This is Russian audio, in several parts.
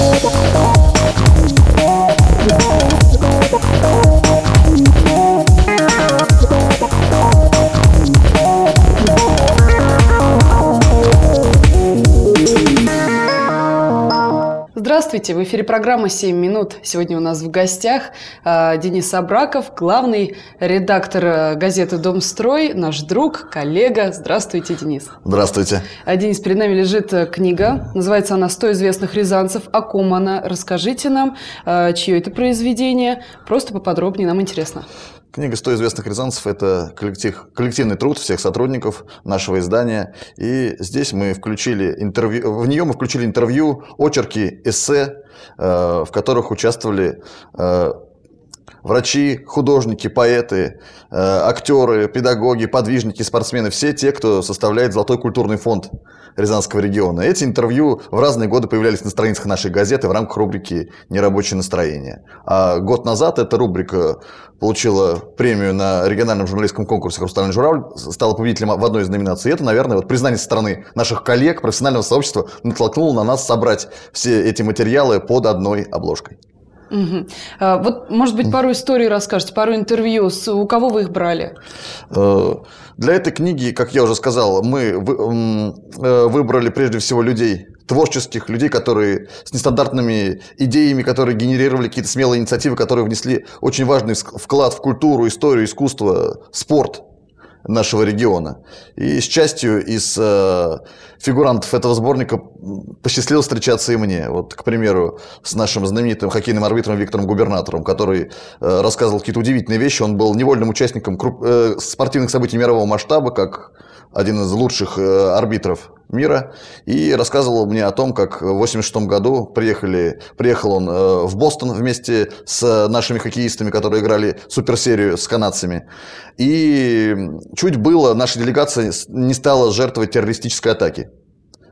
Oh. Здравствуйте, в эфире программа «7 минут». Сегодня у нас в гостях а, Денис Абраков, главный редактор э, газеты «Домстрой», наш друг, коллега. Здравствуйте, Денис. Здравствуйте. А, Денис, перед нами лежит э, книга. Называется она «100 известных рязанцев». О ком она? Расскажите нам, а, чье это произведение. Просто поподробнее, нам интересно. Книга «100 известных рязанцев» — это коллектив, коллективный труд всех сотрудников нашего издания. И здесь мы включили интервью, в нее мы включили интервью, очерки, эссе, э, в которых участвовали э, врачи, художники, поэты, э, актеры, педагоги, подвижники, спортсмены, все те, кто составляет Золотой культурный фонд Рязанского региона. Эти интервью в разные годы появлялись на страницах нашей газеты в рамках рубрики «Нерабочее настроение». А год назад эта рубрика получила премию на региональном журналистском конкурсе «Хрустальный журавль», стала победителем в одной из номинаций. И это, наверное, вот признание со стороны наших коллег, профессионального сообщества натолкнуло на нас собрать все эти материалы под одной обложкой. Угу. А, вот, может быть, пару историй расскажете, пару интервью. С, у кого вы их брали? Э, для этой книги, как я уже сказал, мы э, выбрали прежде всего людей, творческих людей, которые с нестандартными идеями, которые генерировали какие-то смелые инициативы, которые внесли очень важный вклад в культуру, историю, искусство, спорт – нашего региона. И с частью из э, фигурантов этого сборника посчастливилось встречаться и мне. Вот, к примеру, с нашим знаменитым хоккейным арбитром Виктором Губернатором, который э, рассказывал какие-то удивительные вещи. Он был невольным участником круп... э, спортивных событий мирового масштаба, как один из лучших э, арбитров мира, и рассказывал мне о том, как в 86 году приехали, приехал он э, в Бостон вместе с нашими хоккеистами, которые играли суперсерию с канадцами. И чуть было наша делегация не стала жертвой террористической атаки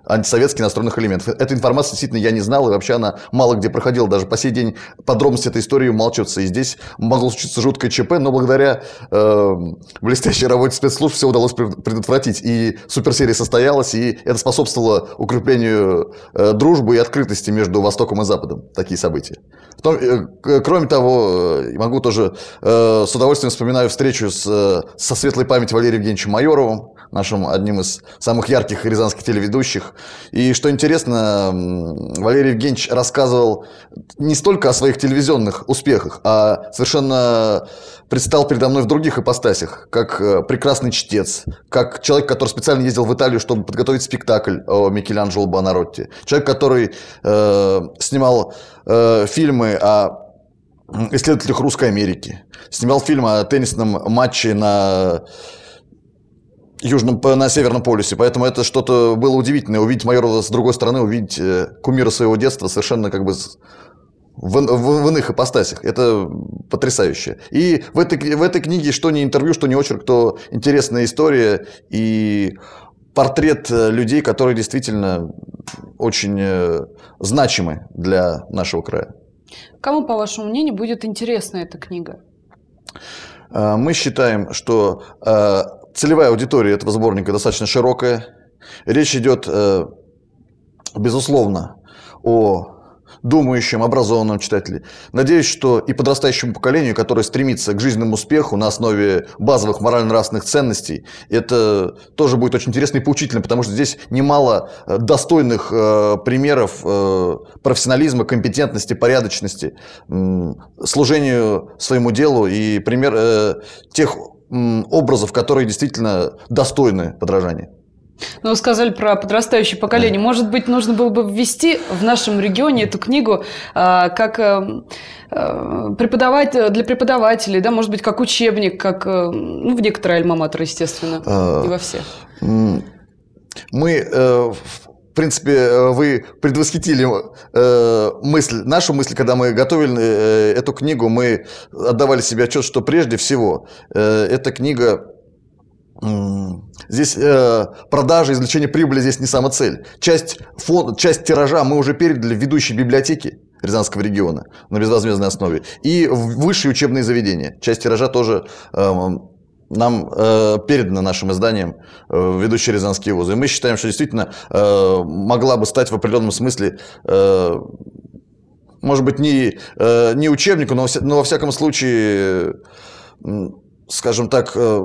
антисоветски настроенных элементов. Эта информация действительно я не знал, и вообще она мало где проходила. Даже по сей день подробности этой истории умалчиваются. И здесь могло случиться жуткое ЧП, но благодаря э, блестящей работе спецслужб все удалось предотвратить. И суперсерия состоялась, и это способствовало укреплению э, дружбы и открытости между Востоком и Западом. Такие события. Том, э, кроме того, э, могу тоже э, с удовольствием вспоминаю встречу с, э, со светлой памятью Валерия Евгеньевича Майоровым, нашим одним из самых ярких рязанских телеведущих. И что интересно, Валерий Евгеньевич рассказывал не столько о своих телевизионных успехах, а совершенно предстал передо мной в других ипостасях, как э, прекрасный чтец, как человек, который специально ездил в Италию, чтобы подготовить спектакль о Микеланджело Бонаротти, человек, который э, снимал э, фильмы о исследователях Русской Америки, снимал фильм о теннисном матче на южном, на Северном полюсе. Поэтому это что-то было удивительное. Увидеть майора с другой стороны, увидеть э, кумира своего детства совершенно как бы в, в, в иных ипостасях. Это потрясающе. И в этой, в этой книге что не интервью, что не очерк, то интересная история и портрет э, людей, которые действительно очень э, значимы для нашего края. Кому, по вашему мнению, будет интересна эта книга? Мы считаем, что целевая аудитория этого сборника достаточно широкая. Речь идет, э, безусловно, о думающим, образованным читателям. Надеюсь, что и подрастающему поколению, которое стремится к жизненному успеху на основе базовых морально-нравственных ценностей, это тоже будет очень интересно и поучительно, потому что здесь немало э, достойных э, примеров э, профессионализма, компетентности, порядочности, э, служению своему делу и пример э, тех образов, которые действительно достойны подражания. Ну, вы сказали про подрастающее поколение. Может быть, нужно было бы ввести в нашем регионе эту книгу а, как э, э, преподавать э, для преподавателей, да, может быть, как учебник, как ну, в некоторые альма-матеры, естественно, а, не во все. Мы, в принципе, вы предвосхитили мысль, нашу мысль, когда мы готовили эту книгу, мы отдавали себе отчет, что прежде всего эта книга Здесь э, продажа, извлечение прибыли здесь не сама цель. Часть, фон, часть тиража мы уже передали в ведущей библиотеке Рязанского региона на безвозмездной основе. И в высшие учебные заведения. Часть тиража тоже э, нам э, передана нашим изданием э, ведущие Рязанские вузы. И мы считаем, что действительно э, могла бы стать в определенном смысле э, может быть, не, э, не учебнику, но, но во всяком случае, скажем так, э,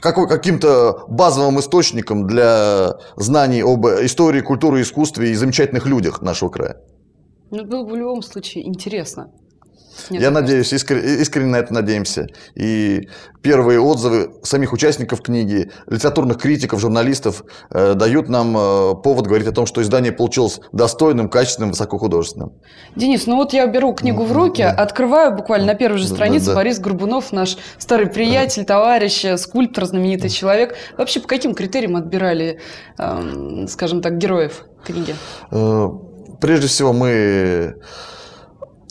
какой, каким-то базовым источником для знаний об истории, культуре, искусстве и замечательных людях нашего края. Ну, было бы в любом случае интересно. Нет, Я надеюсь, искренне, искренне на это надеемся. И первые отзывы самих участников книги, литературных критиков, журналистов э, дают нам э, повод говорить о том, что издание получилось достойным, качественным, высокохудожественным. Денис, ну вот я беру книгу в руки, да. открываю буквально на первой же странице да, да. Борис Горбунов, наш старый приятель, да. товарищ, э, скульптор, знаменитый да. человек. Вообще по каким критериям отбирали, э, скажем так, героев книги? Э, прежде всего мы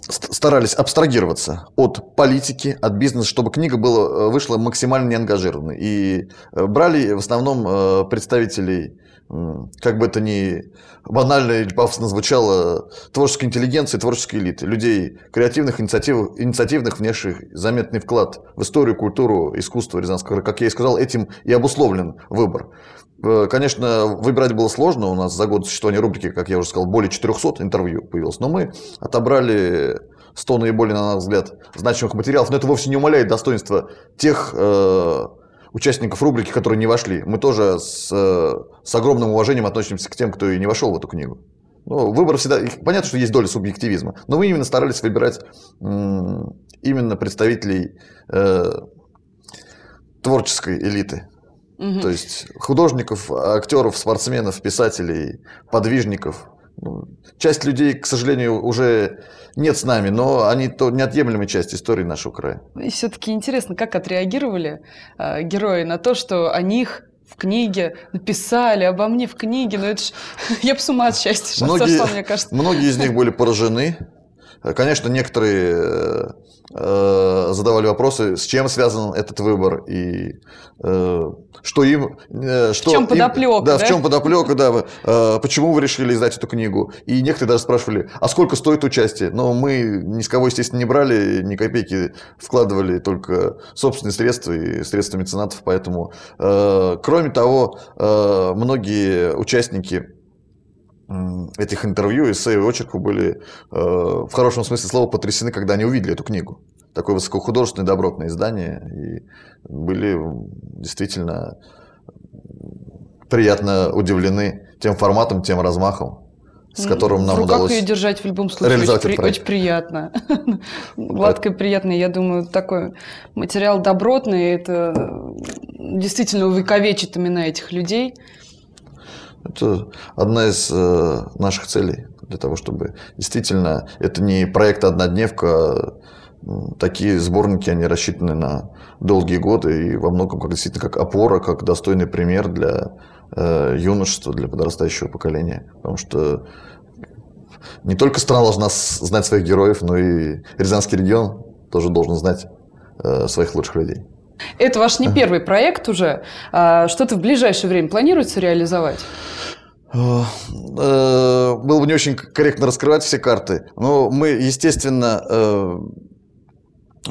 старались абстрагироваться от политики, от бизнеса, чтобы книга была, э, вышла максимально неангажированной. И э, брали в основном э, представителей как бы это ни банально или пафосно звучало, творческой интеллигенции, творческой элиты, людей креативных, инициатив, инициативных, внесших заметный вклад в историю, культуру, искусство Рязанского. Как я и сказал, этим и обусловлен выбор. Э, конечно, выбирать было сложно. У нас за год существования рубрики, как я уже сказал, более 400 интервью появилось. Но мы отобрали 100 наиболее, на наш взгляд, значимых материалов. Но это вовсе не умаляет достоинства тех э, участников рубрики, которые не вошли. Мы тоже с, э, с огромным уважением относимся к тем, кто и не вошел в эту книгу. Ну, выбор всегда... Понятно, что есть доля субъективизма, но мы именно старались выбирать именно представителей э, творческой элиты. Угу. То есть художников, актеров, спортсменов, писателей, подвижников – ну, часть людей, к сожалению, уже нет с нами, но они то неотъемлемая часть истории нашего края. И все-таки интересно, как отреагировали э, герои на то, что о них в книге написали, обо мне в книге, но это ж я бы с ума от счастья многие, сошла, мне кажется. Многие из них были поражены, Конечно, некоторые э, задавали вопросы, с чем связан этот выбор и э, что им... Э, что в чем им, да, да? в чем подоплека, да. Почему вы решили издать эту книгу? И некоторые даже спрашивали, а сколько стоит участие? Но мы ни с кого, естественно, не брали, ни копейки вкладывали только собственные средства и средства меценатов, поэтому... Кроме того, многие участники этих интервью, эссе и очерков были э, в хорошем смысле слова потрясены, когда они увидели эту книгу. Такое высокохудожественное, добротное издание. И были действительно приятно удивлены тем форматом, тем размахом, с которым нам в руках удалось ее держать в любом случае очень, при, очень приятно. Гладкое, приятное, я думаю, такой материал добротный, это действительно увековечит имена этих людей. Это одна из э, наших целей для того, чтобы действительно это не проект однодневка, а, такие сборники, они рассчитаны на долгие годы и во многом как действительно как опора, как достойный пример для э, юношества, для подрастающего поколения. Потому что не только страна должна знать своих героев, но и Рязанский регион тоже должен знать э, своих лучших людей. Это ваш не первый проект уже. А что-то в ближайшее время планируется реализовать? Э, было бы не очень корректно раскрывать все карты, но мы, естественно, э,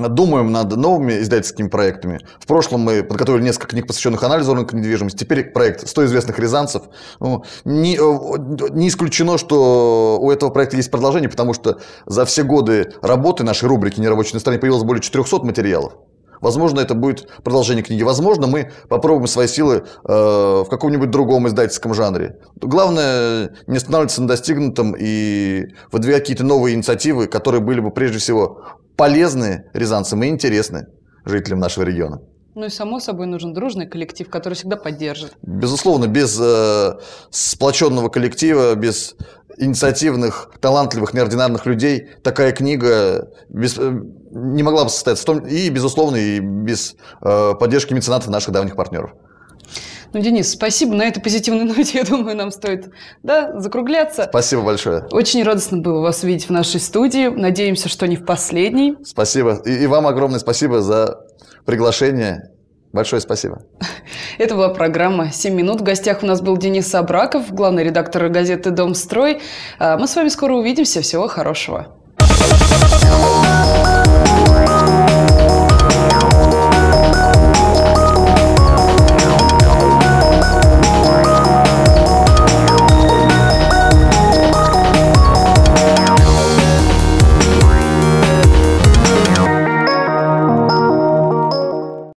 думаем над новыми издательскими проектами. В прошлом мы подготовили несколько книг, посвященных анализу рынка недвижимости. Теперь проект «100 известных рязанцев». Ну, не, э, не исключено, что у этого проекта есть продолжение, потому что за все годы работы нашей рубрики «Нерабочей на стране» появилось более 400 материалов. Возможно, это будет продолжение книги. Возможно, мы попробуем свои силы э, в каком-нибудь другом издательском жанре. Главное, не останавливаться на достигнутом и выдвигать какие-то новые инициативы, которые были бы прежде всего полезны рязанцам и интересны жителям нашего региона. Ну и само собой нужен дружный коллектив, который всегда поддержит. Безусловно, без э, сплоченного коллектива, без инициативных, талантливых, неординарных людей такая книга без, э, не могла бы состояться. В том, и, безусловно, и без э, поддержки меценатов наших давних партнеров. Ну, Денис, спасибо. На этой позитивной ноте, я думаю, нам стоит да, закругляться. Спасибо большое. Очень радостно было вас видеть в нашей студии. Надеемся, что не в последней. Спасибо. И, и вам огромное спасибо за приглашение. Большое спасибо. Это была программа "Семь минут». В гостях у нас был Денис Абраков, главный редактор газеты «Домстрой». А мы с вами скоро увидимся. Всего хорошего.